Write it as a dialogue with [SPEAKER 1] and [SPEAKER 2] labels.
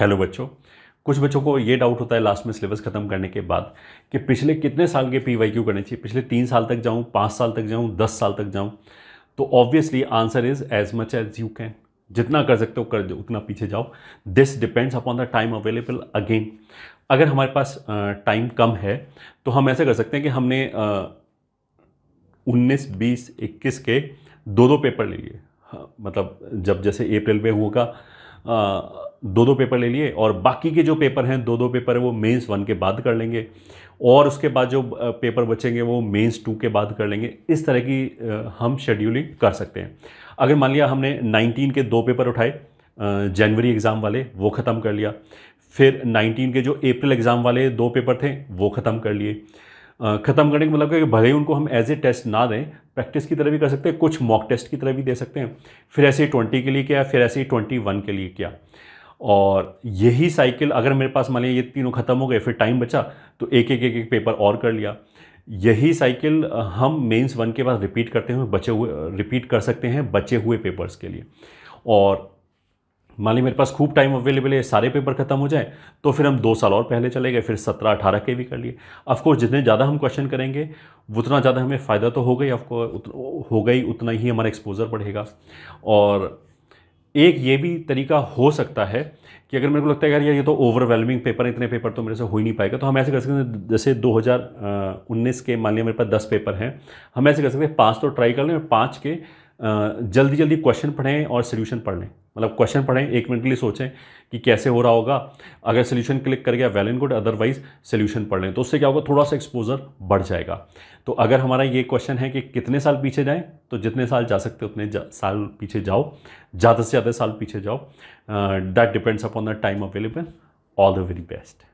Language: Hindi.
[SPEAKER 1] हेलो बच्चों कुछ बच्चों को ये डाउट होता है लास्ट में सिलेबस खत्म करने के बाद कि पिछले कितने साल के पी वाई क्यू करने चाहिए पिछले तीन साल तक जाऊँ पाँच साल तक जाऊँ दस साल तक जाऊँ तो obviously answer is as much as you can जितना कर सकते हो कर दो उतना पीछे जाओ this depends upon the time available again अगर हमारे पास टाइम कम है तो हम ऐसा कर सकते हैं कि हमने उन्नीस बीस इक्कीस के दो दो पेपर ले लिए हाँ, मतलब जब जैसे अप्रैल में होगा दो दो पेपर ले लिए और बाकी के जो पेपर हैं दो दो पेपर हैं वो मेंस वन के बाद कर लेंगे और उसके बाद जो पेपर बचेंगे वो मेंस टू के बाद कर लेंगे इस तरह की हम शेड्यूलिंग कर सकते हैं अगर मान लिया हमने 19 के दो पेपर उठाए जनवरी एग्ज़ाम वाले वो ख़त्म कर लिया फिर 19 के जो अप्रैल एग्ज़ाम वाले दो पेपर थे वो ख़त्म कर लिए ख़त्म करने का मतलब कि भले ही उनको हम एज ए टेस्ट ना दें प्रैक्टिस की तरह भी कर सकते हैं कुछ मॉक टेस्ट की तरह भी दे सकते हैं फिर ऐसे ही ट्वेंटी के लिए क्या फिर ऐसे ही ट्वेंटी वन के लिए क्या और यही साइकिल अगर मेरे पास मान लिया ये तीनों ख़त्म हो गए फिर टाइम बचा तो एक एक एक एक पेपर और कर लिया यही साइकिल हम मेंस वन के बाद रिपीट करते हुए बचे हुए रिपीट कर सकते हैं बचे हुए पेपर्स के लिए और मान ली मेरे पास खूब टाइम अवेलेबल है सारे पेपर खत्म हो जाए तो फिर हम दो साल और पहले चले गए फिर सत्रह अठारह के भी कर लिए अफकोर्स जितने ज़्यादा हम क्वेश्चन करेंगे उतना ज़्यादा हमें फ़ायदा तो हो गई आपको हो गई उतना ही हमारा एक्सपोज़र बढ़ेगा और एक ये भी तरीका हो सकता है कि अगर मेरे को लगता है यार ये तो ओवरवेलमिंग पेपर इतने पेपर तो मेरे से हो ही नहीं पाएगा तो हम ऐसे कर सकते हैं जैसे 2019 के मान लिया मेरे पास 10 पेपर हैं हम ऐसे कर सकते हैं पाँच तो ट्राई कर लें और पाँच के जल्दी जल्दी क्वेश्चन पढ़ें और सोल्यूशन पढ़ लें मतलब क्वेश्चन पढ़ें एक मिनट के लिए सोचें कि कैसे हो रहा होगा अगर सोल्यूशन क्लिक कर गया well and good otherwise solution पढ़ लें तो उससे क्या होगा थोड़ा सा एक्सपोजर बढ़ जाएगा तो अगर हमारा ये क्वेश्चन है कि कितने साल पीछे जाएँ तो जितने साल जा सकते उतने जा, साल पीछे जाओ ज़्यादा से ज़्यादा साल पीछे जाओ that depends upon the time available all the very best